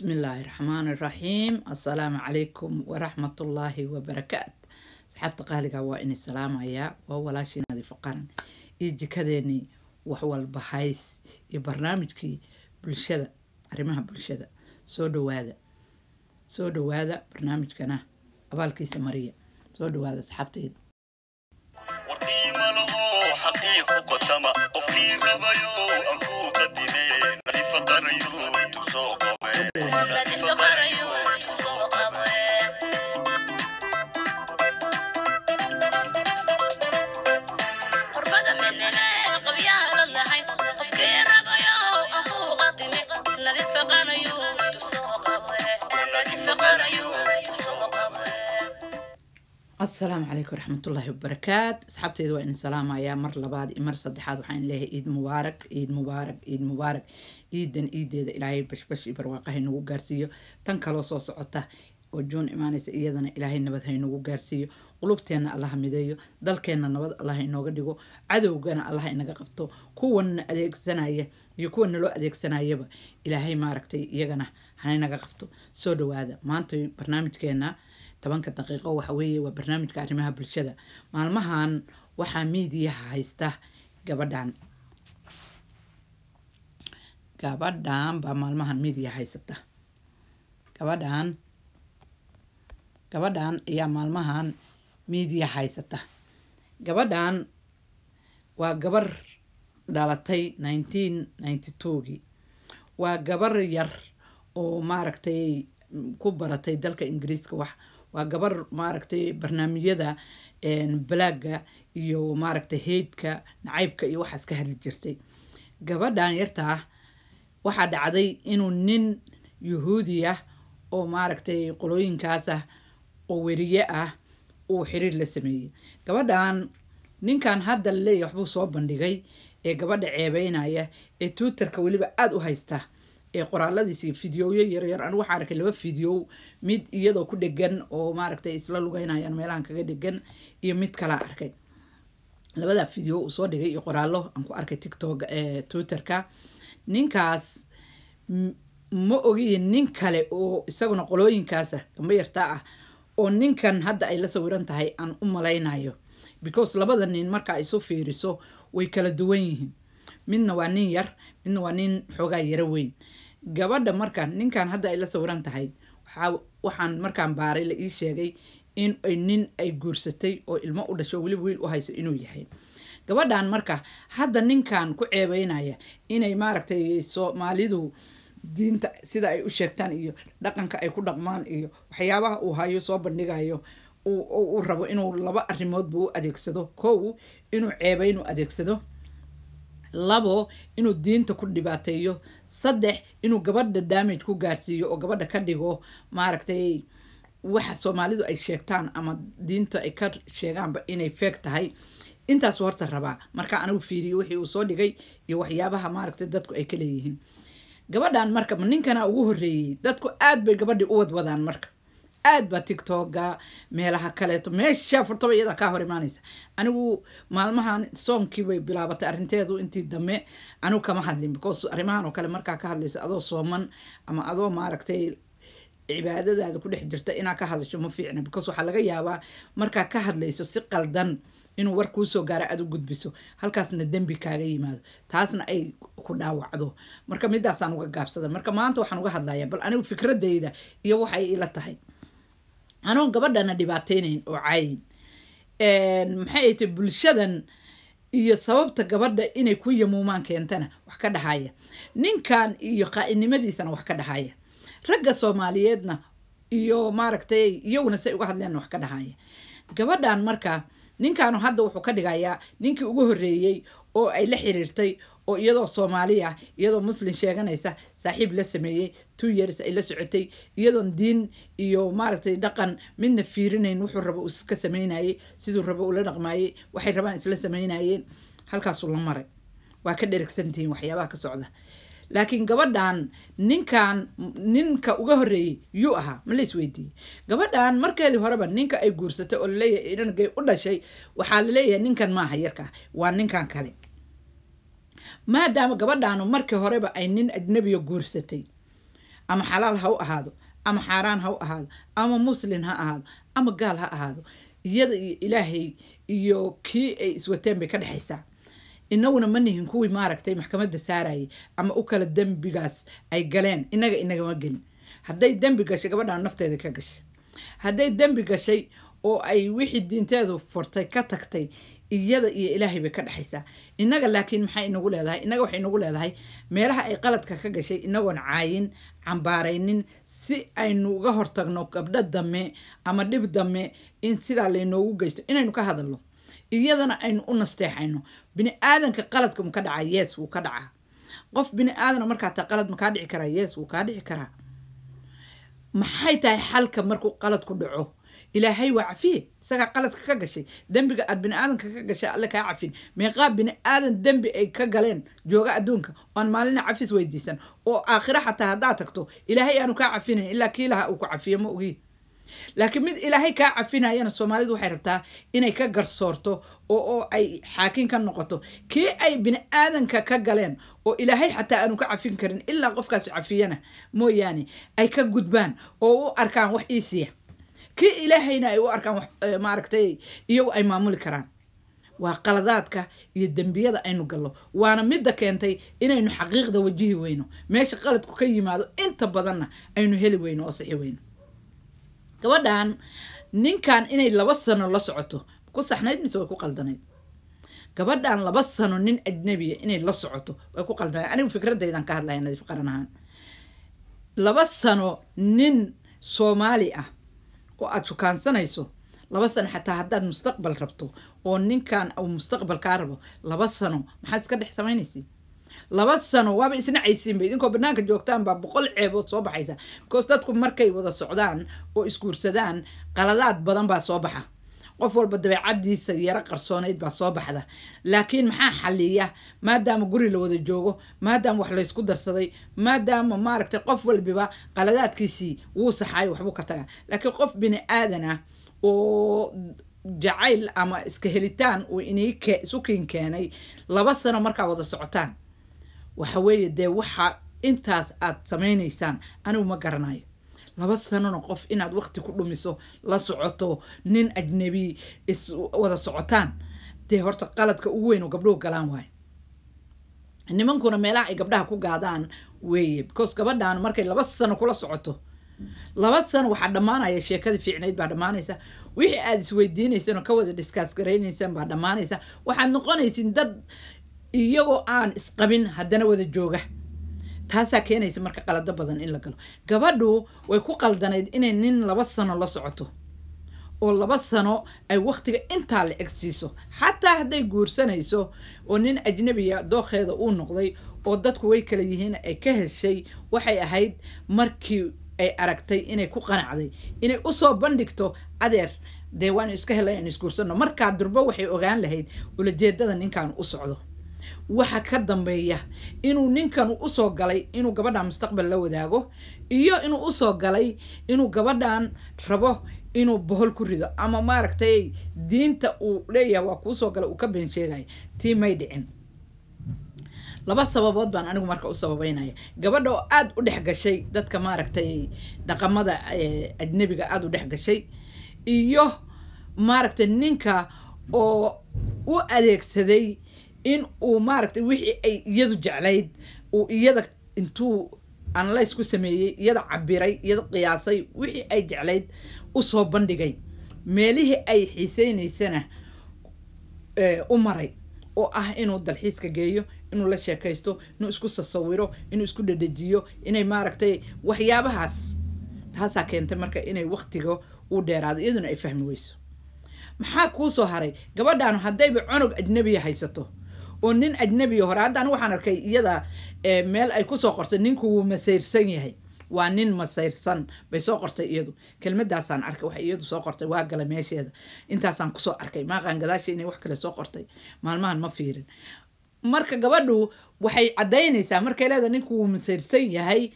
bismillaahi raxmaan iraxiim assalaamu calaykum waraxmatullaahi wabarakaat asxaabta qaaliga waa inay salaamayaa waa walaashinaadi faqaran iyo jikadeenii waxwalba hays iyo barnaamijkii bulshada arrimaha bulshada soo dhawaada soo dhawaada barnaamijkana abaalkiisa mariya soo dhawaada asxaabteyda warkiimalaho xaqiiq ku kotama qofkii rabayo السلام عليكم ورحمة الله وبركات أصحابتي وإن سلامة يا مر لباد مر صدحات وحين له إيد مبارك إيد مبارك إيد مبارك إيدا إيدا إلهي بش بش برواقه إنه قارسيو تنكلو صوص صعته وجون إيمانيس إيدنا إلهي نبت إنه قارسيو qulubteenna allaha mideeyo dalkeenna nabad allah inooga dhigo cadowgana allah inaga qabto kuwana adeegsanaya iyo kuwa naloo adeegsanayaba ilaahay maaragtay iyagana hanainaga qabto soo dhawaada maanta barnaamijkeenna tobanka daqiiqo waxa waa barnaamijka arrimaha bulshada maalmahan waxaa miidiyaha haysta gabadhan gabadhan baa maalmahan miidiya haysata gabadhan gabadhan ayaa maalmahan miidiya haysata gabadhan waa gabar dhalatay nineteen ninety twogii waa gabar yar oo maaragtay ku baratay dalka ingiriiska wax waa gabar maaragtay barnaamijyada balaaga iyo maaragtay heydka nacaybka iyo waxaas ka hadli jirtay gabadhan yartaa ah, waxaa dhacday inuu nin yuhuudiya ah oo maaragtay qolooyinkaas ah oo weriye ah uu xiriir la sameeyey gabadhan ninkan hadda laleeyahy waxbuu soo bandhigay ee gabadha ceebeynaya ee twitterka weliba aada u haysta ee qoraaladiisi fideoyo yaryar an waxaa arkay laba video mid iyadoo ku dhegan oo maaragtay isla lugeynayaan meelahan kaga dhegan iyo mid kalaa arkay labadaa video uu soo dhigay iyo qoraallo aan ku arkay tictok twitterka ninkaas ma ogiyin nin kale oo isaguna qolooyinkaasa ah, gamba yartaa ah oo ninkan hadda ay la sawiran tahay aan u malaynayo because labada nin markaa isu fiiriso way kala duwan yihiin midna waa nin yar midna waa nin xoogaa yaro weyn gabadha markaan ninkan hadda ay la sawiran tahay waxaan markaan baaray la ii sheegay in ay nin ay guursatay oo ilmo u dhasho weliba wiil u hayso inuu yahay gabadhan marka hadda ninkan ku ceebeynaya inay maaragtay soomaalidu diinta sida ay u sheegtaan iyo dhaqanka ay ku dhaqmaan iyo waxyaabaha uu hayo soo bandhigayo uu rabo inuu laba arrimoodba u adeegsado kow inuu ceebeyn u adeegsado labo inuu diinta ku dhibaateeyo saddex inuu gabadha daamage ku gaarsiiyo oo gabadha ka dhigo maaragtay waxa soomaalidu ay sheegtaan ama diinta ay ka sheegaanba inay feeg tahay intaasu horta rabaa marka anigu fiiriye wixii uu soo dhigay iyo waxyaabaha maaragtay dadku ay ka leeyihiin gabadhan marka ninkana ugu horreeyey dadku aad bay gabadhii u wadwadaan marka aad baa tictoga meelaha kaleeto meeshaa furtaba iyada kaa hor imaanaysa anigu maalmahan soonkii bay bilaabatay arinteedu intii dambe anigu kama hadlin because arrimahan oo kale markaa ka hadlaysa adoo sooman ama adoo maaragtay cibaadadaada ku dhex jirta inaa ka hadasho ma fiicna because waxaa laga yaabaa markaa ka hadlayso si qaldan inuu war kuusoo gaara aad u gudbiso halkaasna dembi kaaga yimaado taasna ay ku dhaawacdo marka midaasaan uga gaabsada marka maanta waxaan uga hadlayaa bal anigu fikradayda iyo waxay ila tahay anuun gabadhana dhibaateynayn oo caayin maxay ta bulshadan iyo sababta gabadha inay ku yamuumaan keentana wax ka dhahaya ninkan iyo qaa'inimadiisana wax ka dhahaya ragga soomaaliyeedna iyo maaragtay iyaguna say uga hadleen wax ka dhahaya gabadhan marka ninkaanu hadda wuxuu ka dhigayaa ninkii ugu horreeyey oo ay la xiriirtay oo iyadoo soomaali ah, iyadoo muslin sheeganaysa saaxiib la sameeyey two years ay la socotay iyadoon diin iyo maaragtay dhaqan midna fiirinayn wuxuu rabo iska sameynayey siduu rabo ula dhaqmayey waxay rabaan isla sameynayeen halkaasuu la maray waa ka dheragsantihiin waxyaabaha ka socda laakiin gabadhan ninkan ninka uga horeeyey yuu ahaa ma lais weydiiyey gabadhan markeedii horeba ninka ay guursatay oo laleeyahay inangay u dhashay waxaa laleeyahay ninkan maaha yarkaa waa ninkan kale maadaama gabadhaanu markii horeba ay nin ajnabiya guursatay ama xalaal ha u ahaado ama xaaraan ha u ahaado ama muslin ha ahaado ama gaal ha ahaado iyada iyo ilaahay iyo kii ay iswateen bay ka dhexaysaa inaguna ma nihin kuwii maaragtay maxkamadda saarayay ama u kala dembigaas ay galeen inaga inagama gelin hadday dembi gashay gabadhaan nafteeda ka gashay hadday dembi gashay oo ay wixii diinteedu furtay ka tagtay iyada iyo ilaahay bay ka dhexaysaa innaga laakiin maxay inagu leedahay innaga waxay inagu leedahay meelaha ay qaladka ka gashay inagoon caayin cambaaraynin si aynu uga hortagno gabdho dame ama dhib dame in sidaa laynoogu geysto inaynu ka hadalno iyadana aynu u nasteexayno bini aadanka qaladka muka dhacaa yees wuu ka dhacaa qof bini aadana markaa taa qalad makaa dhici karaa yees wuu kaa dhici karaa maxay tahay xalka markuu qalad ku dhaco ilaahay waa cafiye isagaa qaladka ka gashay dembiga aad biniaadanka ka gashay alle kaa cafin meeqaa biniaadan dembi ay ka galeen jooga adduunka oan maalina cafis weydiisan oo aakhira xataa haddaad tagto ilaahay aanu kaa cafinayn ilaa kii lahaa uu ku cafiyo ma ogii laakiin mid ilaahay kaa cafinayana soomaalidu waxay rabtaa inay ka garsoorto oo oo ay xaakin ka noqoto kii ay bini-aadanka ka galeen oo ilaahay xataa aanu ka cafin karin ilaa qofkaas cafiyana mooyaane ay ka gudbaan oo u arkaan wax iisiya kii ilaahayna ay u arkaan eh, maaragtay iyagu ay maamuli karaan waa qaladaadka iyo dembiyada aynu gallo waana midda keentay inaynu xaqiiqda wajihi weyno meesha qaladku ka yimaado inta badanna aynu heli weyno oo sixi weyno gabadhan ninkan inay laba sano la socoto ku saxnayd mise way ku qaldanayd gabadhan laba sano nin ajnabiya inay la socoto way ku qaldanayd anigu fikradaydan ka hadlaya nadiif qaran ahaan laba sano nin soomaali ah oo aad sukaansanayso laba sano xataa haddaad mustaqbal rabto oo ninkan uu mustaqbal kaa rabo laba sano maxaad iska dhex samaynaysi laba sano waaba isnacaysiinba idinkoo banaanka joogtaanbaa boqol ceebood soo baxaysa because dadku markay wada socdaan oo isguursadaan qaladaad badan baa soo baxa qof walba dabeecadiisa yaro qarsoonayd baa soo baxda laakiin maxaa xaliya maadaama guri la wada joogo maadaama wax laysku darsaday maadaama maaragtay qof walbiba qaladaadkiisii wuu saxaayo waxbuu ka tagaa laakiin qof bini aadana oo jacayl ama iska helitaan uu iniisu kiin keenay laba sano markaa wada socotaan waxa weeye dee waxaa intaas aad samaynaysaan anigu ma garanayo laba sanona qof inaad waqti ku dhumiso la socoto nin ajnabi is wada socotaan dee horta qaladka ugu weyn oo gabdhuhu galaan waay nimankuna meelaha ay gabdhaha ku gaadaan weeye because gabadhaan markay laba sano kula socoto laba sano waxaa dhammaanaya sheekadii fiicnayd baa dhammaanaysa wixii aada isweydiinayseen oo ka wada dhiskaasgaraynaysan baa dhammaanaysa waxaad noqonaysin dad iyagoo aan isqabin haddana wada jooga taasaa keenaysa marka qalado badan in la galo gabadhu way ku qaldanayd inay nin laba sano la socoto oo laba sano ay waqtiga intaa la eg siiso xataa hadday guursanayso oo nin ajnabiya dookheeda uu noqday oo dadku way kala yihiin ay ka heshay waxay ahayd markii ay aragtay inay ku qanacday inay usoo bandhigto adeer dee waanu iska helay aan isguursano markaa durbo waxay ogaan lahayd ulajeedada ninkan u socdo waxa ka dambeeya inuu ninkan usoo galay inuu gabadhan mustaqbal la wadaago iyo inuu usoo galay inuu gabadhan rabo inuu bohol ku rido ama maaragtay diinta uu leeyahay waa kuusoo galay uu ka been sheegaya tii may dhicin laba sababood baan anigu marka u sababaynaya gabadha oo aada u dhex gashay dadka maaragtay dhaqamada eh, ajnabiga aada u dhex gashay iyo maaragtay ninka oo u adeegsaday in uu maaragtay wixii ay iyadu jeclayd uu iyada intuu analyse sameeyey iyada cabiray iyada qiyaasay wixii ay jeclayd usoo bandhigay meelihii ay xiiseynaysana eh, u maray oo ah inuu dalxiiska geeyo inuu la sheekaysto inuu isku sasawiro inuu isku dhadhajiyo inay maaragtay waxyaabahaas taasaa keentay marka inay waktiga u dheeraado iyaduna ay fahmi weyso maxaa kuu soo haray gabadhaanu haddayba cunog ajnabiya haysato oo nin ajnabiya hore haddaan waxaan arkay iyada eh, meel ay kusoo qortay ninku wuu masayrsan yahay waa nin masayrsan bay soo qortay iyadu kelmadaasaan arkay waxa iyadu soo qortay waa gala meesheeda intaasaan kusoo arkay maaqaan gadaasha inay wax kale soo qortay maalmahan ma fiirin marka gabadhu waxay caddaynaysaa markay leeda ninku wuu masayrsan yahay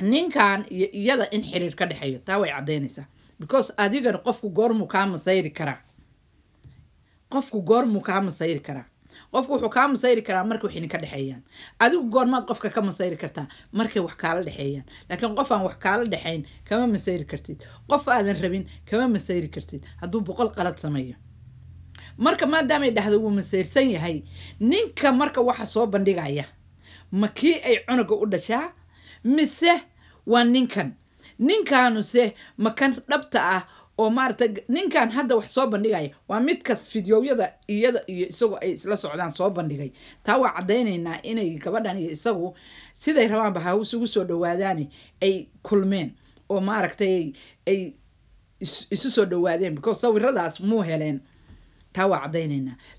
ninkan iyo iyada in xiriir ka dhexeeyo taa way caddaynaysaa because adigana qofku goormuu kaa masayri karaa qofku goormuu kaa masayri karaa qofku wuxuu kaa masayri karaa marka waxina ka dhexeeyaan adigu goormaad qofka ka masayri kartaa markay wax kaala dhexeeyaan laakiin qof aan wax kaala dhexayn kama masayri kartid qof aadan rabin kama masayri kartid hadduu boqol qalad sameeyo marka maadaamay dhahda wuu masayrsan yahay ninka marka waxa soo bandhigaya ma kii ay cunuga u dhashaa mise waa ninkan ninkaanuse ma kan dhabta ah oo maarata ninkan hadda wax soo bandhigaya waa midkas fideoyada iyada iyo isagu ay isla socdaan soo bandhigay taa waa caddaynaynaa inay gabadhan iyo isagu siday rabaanba ha isugu soo dhawaadaani ay kulmeen oo maaragtay ay isu soo dhawaadeen because sawiradaas muu heleen taa waa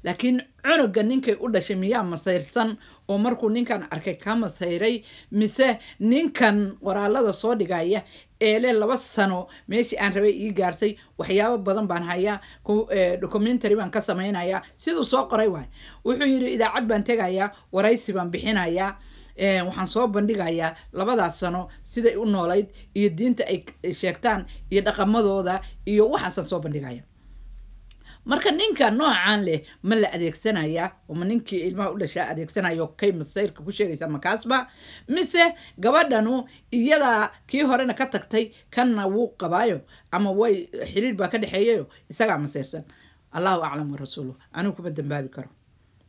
laakiin cunuga ninkay u dhashay miyaa masayrsan oo markuu ninkan arkay ka masayray mise ninkan qoraalada soo dhigaya eele laba sano meeshii aan rabay ii gaartay waxyaabo badan baan hayaa documentary baan ka samaynayaa siduu soo qoray waay wuxuu yidhi idaacad baan tegayaa waraysi baan bixinayaa waxaan soo bandhigayaa labadaas sano siday u noolayd iyo diinta ay sheegtaan iyo dhaqamadooda iyo waxaasaan soo bandhigaya marka ninka noocaan leh ma la adeegsanaya ma ninkii ilmaha u dhashaa adeegsanayo kay masayrka ku sheegaysa makaasba mise gabadhanu iyadaa kii horena ka tagtay kanna wuu qabaayo ama way xiriir baa ka dhexeeyayo isagaa masayrsan allahu aclam warasuulu anigu kuma dambaabi karo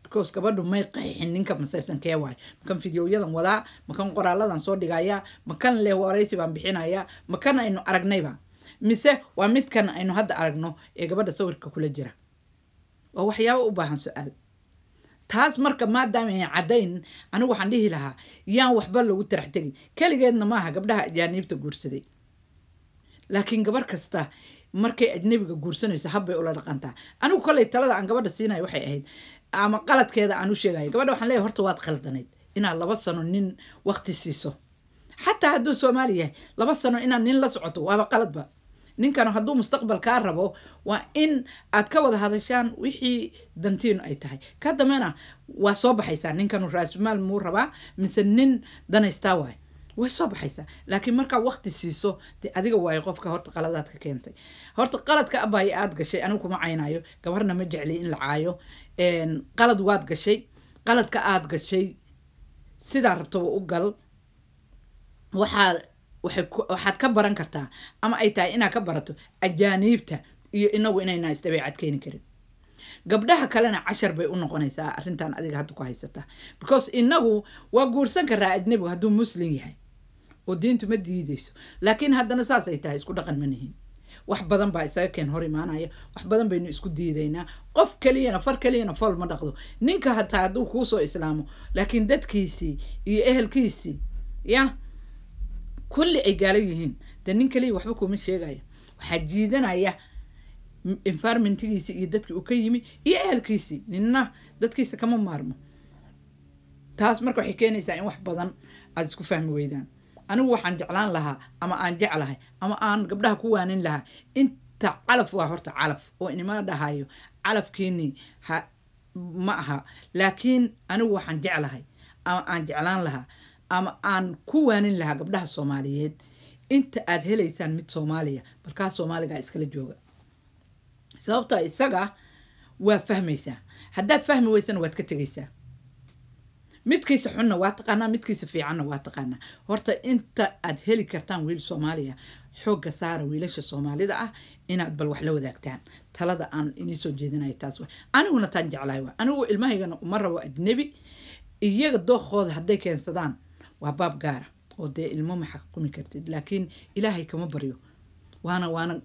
because gabadhu may qaxixin ninka masaysankae waay makan fideoyadan wadaa makan qoraaladan soo dhigaya makan leh waraysi baan bixinaya makan aynu aragnayba mise waa midkan aynu hadda aragno ee gabadha sawirka kula jira waa waxyaaba u baahan su-aal taas marka maadaama an caddayn anigu waxaan dhihi lahaa yaan waxba lagu tarax tegin keligeedna maaha gabdhaha ajaaniibta guursaday laakiin gabar kasta markay ajnabiga guursanayso habbay ula dhaqantaa anigu koley talada aan gabadha siinayo waxay ahayd ama qaladkeeda aan u sheegayo gabadha waxaan leeyahy horta waad khaldanayd inaad laba sano nin wakti siiso xataa hadduu soomaali yahay laba sano inaad nin la socoto waaba qaladba ninkan hadduu mustaqbal kaa rabo waa in aad ka wada hadashaan wixii dantiinu ay tahay ka dambena waa soo baxaysaa ninkanu raasumaal muu rabaa mise nin danaystaa waay way soo baxaysaa laakiin markaa waqti siiso dee adiga waayo qofka horta qaladaadka keentay horta qaladka abaayo aad gashay anigu kuma caynayo gabarna ma jecli in la caayo qalad waad gashay qaladka aad gashay sidaa rabtaba u gal waxaa waxaad ka baran kartaa ama ay tahay inaad ka barato ajaaniibta iyo inagu inayna isdabeecad keeni karin gabdhaha kalena cashar bay u noqonaysaa arrintan adiga hadda ku haysata because inagu waa guursan karaa ajnabigu hadduu muslim yahay oo diintu ma diideyso laakiin haddana saasay tahay isku dhaqan manihin wax badan baa isaga keen hor imaanaya wax badan baynu isku diidaynaa qof kaliyana far kaliyana fool ma dhaqdo ninka hataa hadduu kuusoo islaamo laakiin dadkiisii iyo ehelkiisii ya kulli ay gaalo yihiin de nin kaliya waxba kuma sheegaya waxaa jiidanaya environmentigiisii iyo dadkii uu ka yimi iyo ehelkiisii ninna dadkiisa kama maarmo taas marka waxay keenaysaa in wax badan aad isku fahmi weydaan anigu waxaan jeclaan lahaa ama aan jeclahay ama aan gabdhaha ku waanin lahaa inta calaf waa horta calaf oo inima dhahayo calafkiini ma aha laakiin anigu waxaan jeclahay ama aan jeclaan lahaa ama aan ku waanin lahaa gabdhaha soomaaliyeed inta aad helaysaan mid soomaaliya balkaa soomaaligaa iskala jooga sababtoo isaga waa fahmaysaa haddaad fahmi weysana waad ka tegaysaa midkiisa xunna waa taqaanaa midkiisa fiicanna waa taqaanaa horta inta aad heli kartaan wiil soomaaliya xooga saara wiilasha soomaalida ah inaad bal wax la wadaagtaan talada aan iniisoo jeedinaya taas aniguna taan jeclahay wa anigu ilmahaygana uma rabo ajnebi iyaga dookooda hadday keensadaan waa baab gaara oo dee ilmo ma xaqumi kartid laakiin ilaahay kama baryo waana waana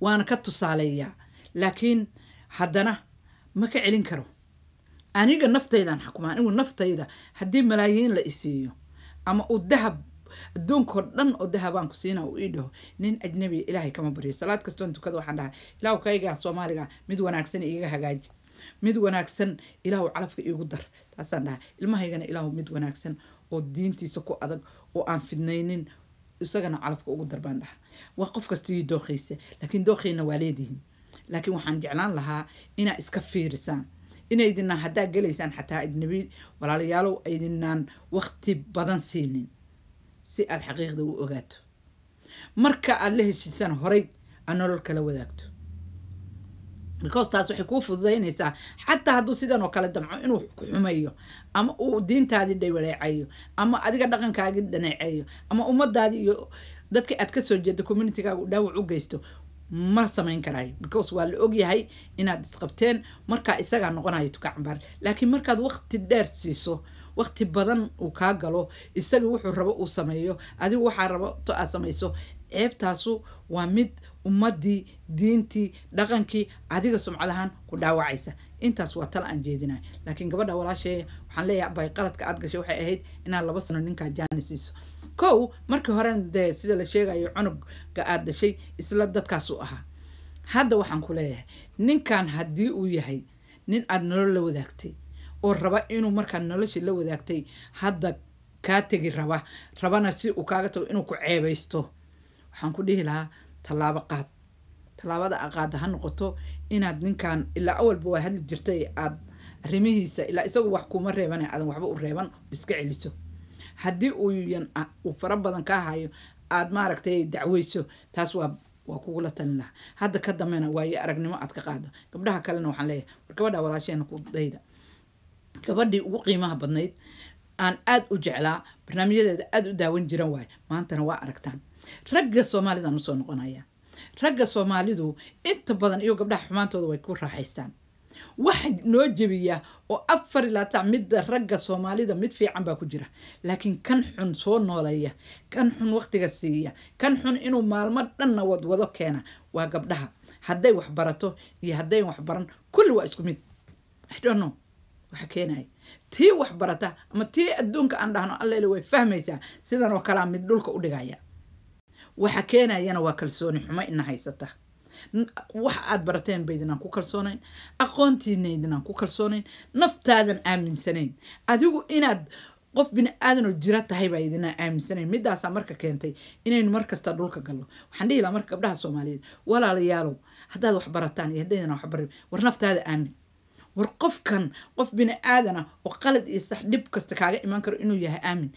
waana ka tusaaleeyaa laakiin haddana ma ka celin karo aniga naftaydaan xakuma anigu naftayda haddii malaayiin la isiiyo ama uu dahab adduunkao dhan oo dahabaan ku siina uu ii dhaho nin ajnabiya ilaahay kama baryo salaad kastoon tukada waxaan dhahay ilaahw kaygaa soomaaliga mid wanaagsan igaga hagaaji mid wanaagsan ilaahu calafka iigu dar taasaan dhahaa ilmahaygana ilaahu mid wanaagsan oo diintiisa ku adag oo aan fidnaynin isagana calafka ugu dar baan dhaha waa qof kastii dookhaysa laakiin dookhayna waa leedihiin laakiin waxaan jeclaan lahaa inaa iska fiirisaan inaydina haddaa gelaysaan xataa ajnabi walaalayaalow aydinaan wakti badan siinin si aad xaqiiqda u ogaato marka aada la heshiisaan horay aad nolol kala wadaagto because taas waxay kuu fududaynaysaa xataa hadduu sidan oo kale damco inuu ku xumeeyo ama uu diintaadii dhawaleecayo ama adiga dhaqankaagii dhaneeceeyo ama ummadaadii iyo dadka aad kasoo jeeda communitigaaga u dhaawac u geysto ma samayn karaayo because waa la ogyahay inaad isqabteen markaa isagaa noqonayo tukaacambaar laakiin markaad waqti dheer siiso waqti badan uu kaa galo isagii wuxuu rabo uu sameeyo adigu waxaa rabo aad samayso ceebtaasu waa mid ummaddii diintii dhaqankii adiga sumcad ahaan ku dhaawacaysa intaas waa tal aan jeedinayo laakiin gabadha walaasheeya waxaan leeyahay abay qaladka aad gashay waxay ahayd inaad laba sano ninkaa jaani siiso kow markii horena dee sida la sheegayo cunuga aad dhashay isla dadkaasuu ahaa hadda waxaan ku leeyahay ninkan haddii uu yahay nin aad nolol la wadaagtay oo raba inuu markaa noloshii la wadaagtay hadda kaa tegi raba rabana si uu kaaga tago inuu ku ceebaysto waxaan ku dhihi lahaa tallaabo qaad tallaabada aqaada ha noqoto inaad ninkan ilaa awalba waa hadli jirtay aad arrimihiisa ilaa isagu wax kuuma reeban aadan waxba u reeban iska celiso haddii uuyan ah, fara badan kaa hayo aad maaragtay dacweyso taas waa waa kugula talin lahaa hadda ka dambena waayo aragnimo aad ka qaado gabdhaha kalena waxaan leeyahay war gabadha walaasheena ku dayda gabadhii ugu qiimaha badnayd aan aada u jeclaa barnaamijyadeeda aada u daawan jiran waayo maantana waa aragtaan ragga soomaalidaan usoo noqonaya ragga soomaalidu inta badan iyo gabdhaha xumaantooda way ku raaxaystaan wax noo jebiya oo afar ilaa midda ragga soomaalida mid fiican baa ku jira laakiin kan xun soo nooleeya kan xun waqtiga siiya kan xun inuu maalmo dhanna wadwado keena waa gabdhaha hadday wax barato iyo haddayn wax baran kulli waa isku mid idhno waxa keenaya tii wax barata ama tii adduunka aan dhahno allele way fahmaysaa sidan oo kalea mid dhulka u dhigaya waxa keenayana waa kalsooni xumo ina haysata wax aad barateen ba ku kalsoonayn aqoontiina ku kalsoonayn naftaadan aaminsanayn adigu inaad qof bini aadanoo jira tahay baa idinaa aaminsanayn midaasaa marka keentay inaynu markasta dhulka galno waxaan dhihi lahaa marka gabdhaha soomaaliyeed walaalayaalow haddaad wax barataan iyo haddaydan waxbari war naftaada aamin war qofkan qof bini aadana oo qalad iyo sax dhib kasta kaaga imaan karo inuu yahay aamin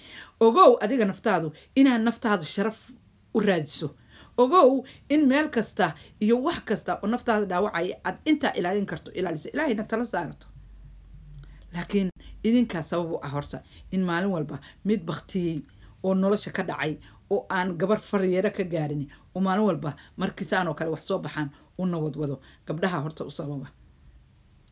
ogow adiga naftaadu inaad naftaadu sharaf u raadiso ogow in meel kasta iyo wax kasta oo naftaada dhaawacaya aad intaa ilaalin karto ilaaliso ilaahayna tala saarato laakiin idinkaa sabab u ah horta in maalin walba mid baktiyey oo nolosha ka dhacay oo aan gabar faryeero ka gaarin oo maalin walba markiisaanoo kale wax soo baxaan u nawadwado gabdhaha horta u sababa ah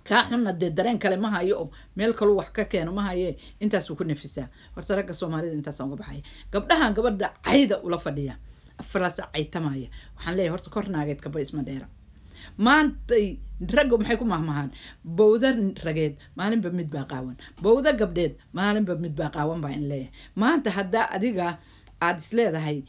kaaqanna dee dareen kale ma hayo oo meel kaluu wax ka keeno ma haye intaasuu ku nafisaa horta ragga soomaalida intaasa uga baxaya gabdhahan gabadha cayda ula fadhiya afaraasa caytamaya waxaan leeyahy horta kor naageed kaba isma dheera maantay ragga maxay ku mahmahaan bowda rageed maalinba mid baa qaawan bowda gabdheed maalinba mid baa qaawan baa in leeyahay maanta haddaa adiga aada isleedahay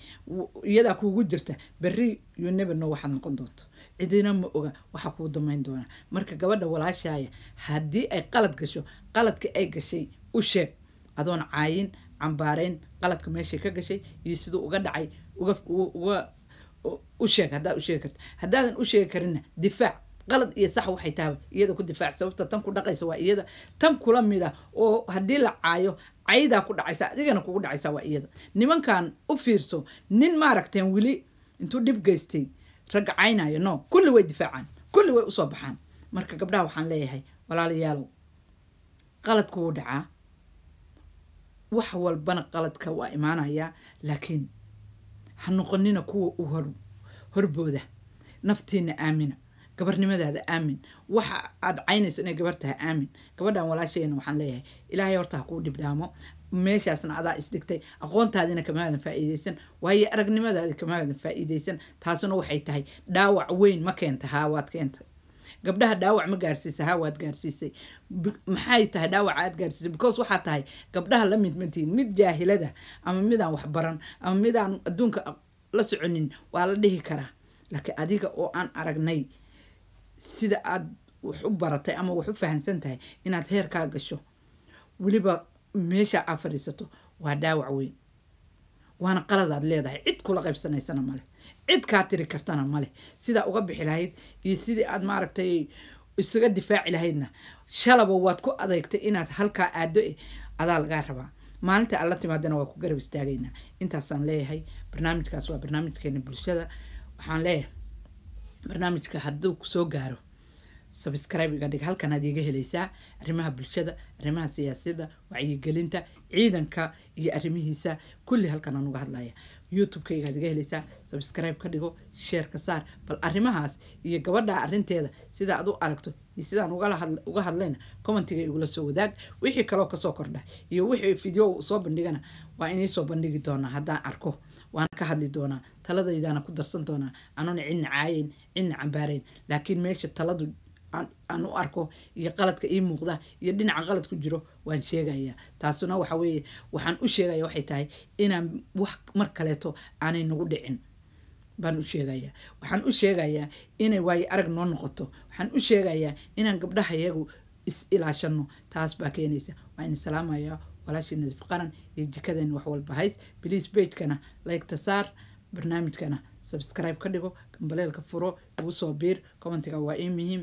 iyadaa kuugu jirta berri you never know waxaad noqon doonto cidina ma oga waxaa kuu damayn doona marka gabadha walaashaaya haddii ay qalad gasho qaladka ay gashay u sheeg adoon caayin cambaarayn qaladka meeshay ka gashay iyo siduu uga dhacay uga u sheeg haddaad u sheegi karta haddaadan u sheegi karinna difaac qalad iyo sax waxay tahaba iyada ku difaac sababta tan ku dhaqaysa waa iyada tan kula mida ah, oo haddii la caayo ayadaa ku dhacaysa adigana kugu dhacaysa waa iyada nimankan u fiirso nin maaragteen weli intuu dhib geystay ragga caynayo no kulli way difaacaan kulli way usoo baxaan marka gabdhaha waxaan leeyahay walaalayaalow qaladku wuu dhacaa wax walbana qaladka waa imaanayaa laakiin ha noqonina kuwa u hor horbooda naftiina aamina gabarnimadaada aamin waxa aad caynayso inay gabar tahay aamin gabadhan walaasheena waxaan leeyahay ilaahay horta ha kuu dhibdhaamo meeshaasna adaa isdhigtay aqoontaadina kamaadan faa'iidaysan waayo aragnimadaada kamaadan faa'iidaysan taasuna waxay tahay dhaawac weyn ma keenta haa waad keentay gabdhaha dhaawac ma gaarsiisa haa waad gaarsiisay maxay tahay dhaawac aad gaarsiisay because waxaa tahay gabdhaha la mid matihin mid jaahilada ama midaan waxbaran ama midaan adduunka la soconin waa la dhihi karaa laakiin adiga oo aan aragnay sida aad wax u baratay ama wax u fahamsan tahay inaad heerkaa gasho weliba meesha aad fadhiisato waa dhaawac weyn waana qaladaad leedahay cid kula qaybsanaysana male cid kaa tiri kartana male sidaa uga bixi lahayd iyo sidii aad maaragtay isaga difaaci lahaydna shalaba waad ku adeegtay inaad halkaa aado e eh, adaa lagaa rabaa maalinta aad la timaadana waa ku garab istaagaynaa intaasaan leeyahay barnaamijkaas waa barnaamijkeena bulshada waxaan leeyahay barnaamijka haduu kusoo gaaro sabscribe iga dhig halkan aad iga helaysaa arrimaha bulshada arrimaha siyaasadda wacyigelinta ciidanka iyo arrimihiisa kulli halkan aan uga hadlaya youtube-kayga iga helaysaa sabskribe ka dhigo sheer ka saar bal arrimahaas iyo gabadhaa arrinteeda sida aad u aragto iyo sidaan uga hadlayna commentiga igula soo wadaag wixii kaloo kasoo kordha iyo wixii video soo bandhigana waa inaysoo bandhigi doonaa haddaan arko waana ka hadli doonaa taladaydaana ku darsan doonaa anuna cidna caayeyn cidna cambaarayn laakiin meesha taladu aan u arko iyo qaladka ii muuqda iyo dhinaca qalad ku jiro waan sheegayaa taasuna waxa waxaan u sheegaya waxay tahay inaan wax mar kaleeto aanay nagu dhicin baan u sheegayaa waxaan u sheegayaa inay waayo arag noo noqoto waxaan u sheegayaa inaan gabdhahayagu is ilaashano taas baa keenaysa waan salaamayaa walaashii nadiif qaran iyo jikadeen wax walba hays biliis bejkana laygta saar barnaamijkana sabskribe ka dhigo gambaleelka furo igu soo biir commentiga waa ii muhiim